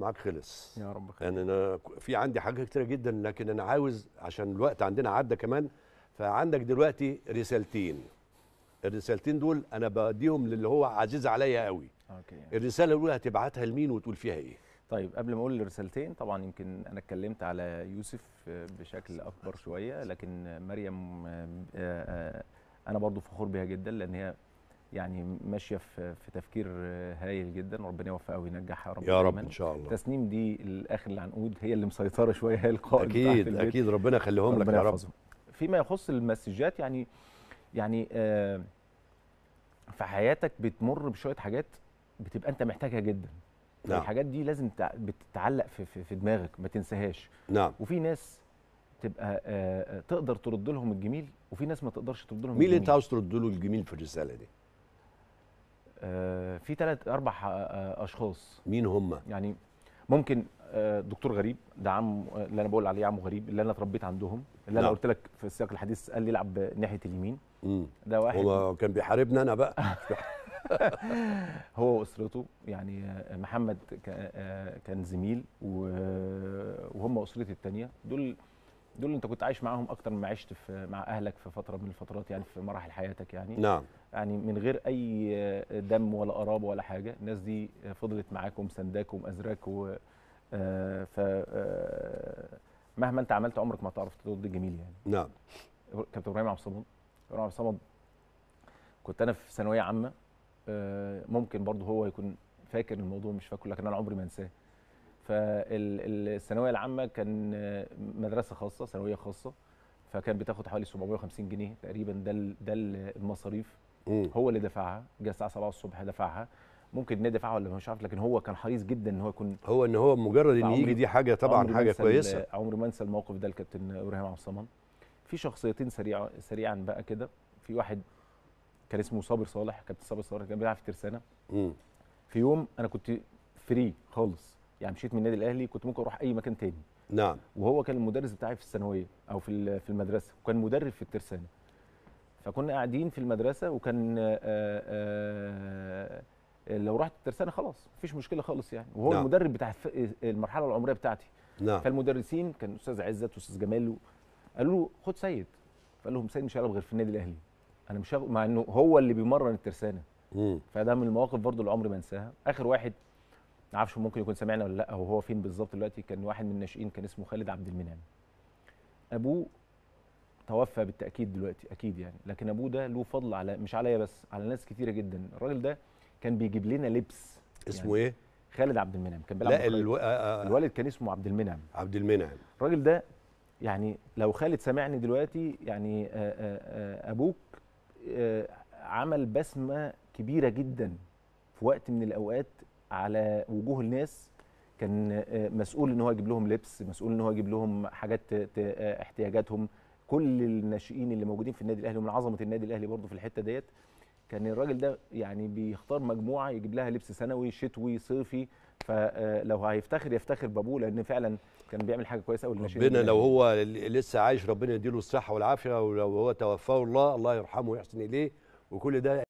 معاك خلص يا رب خير يعني انا في عندي حاجات كتيره جدا لكن انا عاوز عشان الوقت عندنا عدى كمان فعندك دلوقتي رسالتين الرسالتين دول انا بديهم للي هو عزيز عليا قوي اوكي الرساله الاولى هتبعتها لمين وتقول فيها ايه طيب قبل ما اقول الرسالتين طبعا يمكن انا اتكلمت على يوسف بشكل اكبر شويه لكن مريم آه، آه، آه، انا برضو فخور بيها جدا لان هي يعني ماشيه في في تفكير هايل جدا وربنا يوفقها وينجحها يا رب يا رب ان شاء الله تسنيم دي الاخر العنقود هي اللي مسيطره شويه هي القائد اكيد بتاع في اكيد ربنا يخليهم لك يا رب فيما يخص المسجات يعني يعني آه في حياتك بتمر بشويه حاجات بتبقى انت محتاجها جدا نعم. الحاجات دي لازم بتتعلق في, في, في دماغك ما تنساهاش نعم وفي ناس تبقى آه, آه، تقدر ترد لهم الجميل وفي ناس ما تقدرش ترد لهم مين الجميل مين اللي انت عاوز ترد له الجميل في الرساله دي؟ آه، في ثلاث اربع آه، اشخاص مين هم يعني ممكن آه، دكتور غريب ده عم اللي انا بقول عليه عمو غريب اللي انا اتربيت عندهم اللي نعم. انا قلت لك في السياق الحديث قال لي العب ناحيه اليمين مم. ده واحد هو كان بيحاربنا انا بقى هو واسرته يعني محمد كان زميل وهم اسرتي الثانيه دول دول انت كنت عايش معاهم اكتر ما عشت في مع اهلك في فتره من الفترات يعني في مراحل حياتك يعني نعم يعني من غير اي دم ولا قرابه ولا حاجه الناس دي فضلت معاكم سنداك ومأزراك و آه، ف آه، مهما انت عملت عمرك ما تعرف ترد الجميل يعني نعم كابتن ابراهيم عبد الصمد ابراهيم عبد الصمد كنت انا في ثانويه عامه آه، ممكن برضه هو يكون فاكر الموضوع مش فاكره لكن انا عمري ما انساه فالثانويه العامه كان مدرسه خاصه ثانويه خاصه فكان بتاخد حوالي 750 جنيه تقريبا ده ده المصاريف هو اللي دفعها جه الساعه 7 الصبح دفعها ممكن ندفعها ولا مش عارف لكن هو كان حريص جدا ان هو يكون هو ان هو مجرد ان يجي دي حاجه طبعا حاجه كويسه عمري ما انسى الموقف ده الكابتن ابراهيم عبد الصمد في شخصيتين سريع سريعا بقى كده في واحد كان اسمه صابر صالح كابتن صابر صالح كان بيلعب في ترسانه في يوم انا كنت فري خالص يعني مشيت من النادي الاهلي كنت ممكن اروح اي مكان تاني نعم وهو كان المدرس بتاعي في الثانويه او في في المدرسه وكان مدرب في الترسانه فكنا قاعدين في المدرسه وكان آآ آه، آآ آه، لو رحت الترسانه خلاص مفيش مشكله خالص يعني وهو نعم. المدرب بتاع المرحله العمريه بتاعتي نعم فالمدرسين كان استاذ عزت واستاذ جمال قالوا له خد سيد فقال لهم سيد مش هيلعب غير في النادي الاهلي انا مش مع انه هو اللي بيمرن الترسانه فده من المواقف برضه اللي عمري ما انساها اخر واحد ما اعرفش ممكن يكون سمعنا ولا لا هو فين بالظبط دلوقتي كان واحد من الناشئين كان اسمه خالد عبد المنعم ابوه توفى بالتاكيد دلوقتي اكيد يعني لكن ابوه ده له فضل على مش عليا بس على ناس كثيره جدا الراجل ده كان بيجيب لنا لبس اسمه يعني ايه خالد عبد المنعم كان بيلعب لا الو... آه،, آه،, آه... الوالد كان اسمه عبد المنعم عبد المنعم الراجل ده يعني لو خالد سمعني دلوقتي يعني آآ آه، آآ ابوك آآ عمل بسمه كبيره جدا في وقت من الاوقات على وجوه الناس كان آه، مسؤول ان هو يجيب لهم لبس مسؤول ان هو يجيب لهم حاجات آه، احتياجاتهم كل الناشئين اللي موجودين في النادي الاهلي ومن عظمه النادي الاهلي برضه في الحته ديت كان الراجل ده يعني بيختار مجموعه يجيب لها لبس سنوي شتوي صيفي فلو آه، هيفتخر يفتخر بابوه لان فعلا كان بيعمل حاجه كويسه قوي ربنا لو هو لسه عايش ربنا يديله الصحه والعافيه ولو هو توفاه الله الله يرحمه ويحسن اليه وكل ده